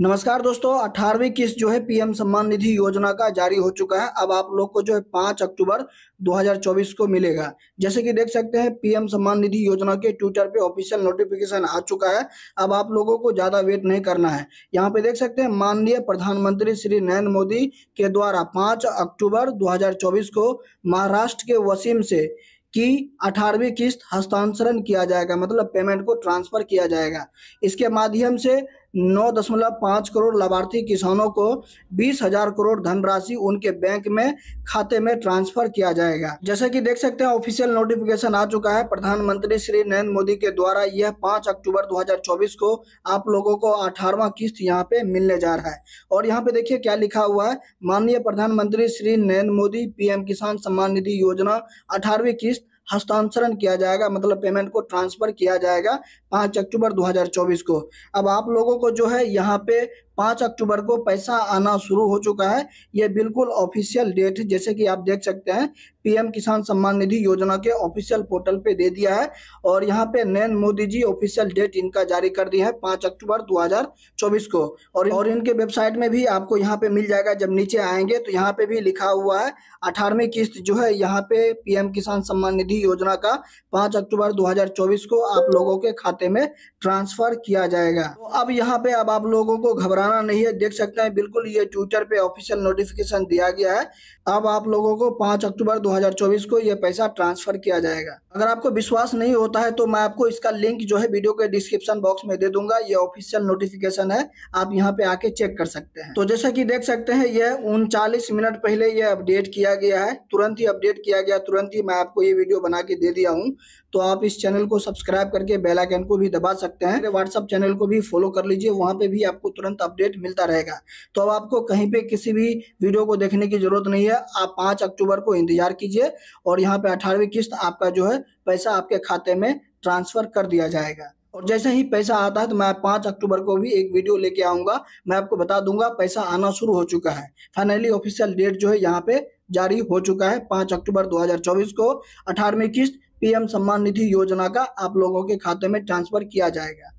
नमस्कार दोस्तों अठारहवीं किस्त जो है पीएम सम्मान निधि योजना का जारी हो चुका है अब आप लोग को जो है पाँच अक्टूबर 2024 को मिलेगा जैसे कि देख सकते हैं पीएम सम्मान निधि योजना के ट्विटर पे ऑफिशियल नोटिफिकेशन आ चुका है अब आप लोगों को ज़्यादा वेट नहीं करना है यहाँ पे देख सकते हैं माननीय प्रधानमंत्री श्री नरेंद्र मोदी के द्वारा पांच अक्टूबर दो को महाराष्ट्र के वसीम से की अठारहवीं किस्त हस्तांतरण किया जाएगा मतलब पेमेंट को ट्रांसफर किया जाएगा इसके माध्यम से नौ दशमलव पाँच करोड़ लाभार्थी किसानों को बीस हजार करोड़ धनराशि उनके बैंक में खाते में ट्रांसफर किया जाएगा जैसे कि देख सकते हैं ऑफिशियल नोटिफिकेशन आ चुका है प्रधानमंत्री श्री नरेंद्र मोदी के द्वारा यह पाँच अक्टूबर 2024 को आप लोगों को अठारवा किस्त यहाँ पे मिलने जा रहा है और यहाँ पे देखिए क्या लिखा हुआ है माननीय प्रधानमंत्री श्री नरेंद्र मोदी पीएम किसान सम्मान निधि योजना अठारहवीं किस्त हस्तांतरण किया जाएगा मतलब पेमेंट को ट्रांसफर किया जाएगा पाँच अक्टूबर 2024 को अब आप लोगों को जो है यहाँ पे पाँच अक्टूबर को पैसा आना शुरू हो चुका है ये बिल्कुल ऑफिशियल डेट जैसे कि आप देख सकते हैं पीएम किसान सम्मान निधि योजना के ऑफिशियल पोर्टल पे दे दिया है और यहाँ पे नरेंद्र मोदी जी ऑफिशियल डेट इनका जारी कर दिया है पाँच अक्टूबर 2024 को और और इनके वेबसाइट में भी आपको यहाँ पे मिल जाएगा जब नीचे आएंगे तो यहाँ पे भी लिखा हुआ है अठारहवीं किस्त जो है यहाँ पे पीएम किसान सम्मान निधि योजना का पाँच अक्टूबर दो को आप लोगों के खाते में ट्रांसफर किया जाएगा तो अब यहाँ पे अब आप लोगों को घबरा डराना नहीं है देख सकते हैं बिल्कुल ये ट्विटर पे ऑफिशियल नोटिफिकेशन दिया गया है अब आप लोगों को 5 अक्टूबर 2024 को ये पैसा ट्रांसफर किया जाएगा अगर आपको विश्वास नहीं होता है तो मैं आपको इसका लिंक जो है वीडियो के डिस्क्रिप्शन बॉक्स में दे दूंगा ये ऑफिशियल नोटिफिकेशन है आप यहाँ पे आके चेक कर सकते हैं तो जैसा की देख सकते हैं यह उनचालीस मिनट पहले यह अपडेट किया गया है तुरंत ही अपडेट किया गया तुरंत ही मैं आपको ये वीडियो बना के दे दिया हूँ तो आप इस चैनल को सब्सक्राइब करके बेल आइकन को भी दबा सकते हैं व्हाट्सअप चैनल को भी फॉलो कर लीजिए वहाँ पे भी आपको तुरंत अपडेट मिलता रहेगा तो अब आपको कहीं पे किसी भी वीडियो को देखने की जरूरत नहीं है आप पाँच अक्टूबर को इंतजार कीजिए और यहाँ पे अठारहवीं किस्त आपका जो है पैसा आपके खाते में ट्रांसफर कर दिया जाएगा और जैसे ही पैसा आता है तो मैं पाँच अक्टूबर को भी एक वीडियो लेके आऊंगा मैं आपको बता दूंगा पैसा आना शुरू हो चुका है फाइनली ऑफिशियल डेट जो है यहाँ पे जारी हो चुका है पाँच अक्टूबर 2024 को अठारहवीं किस्त पीएम सम्मान निधि योजना का आप लोगों के खाते में ट्रांसफर किया जाएगा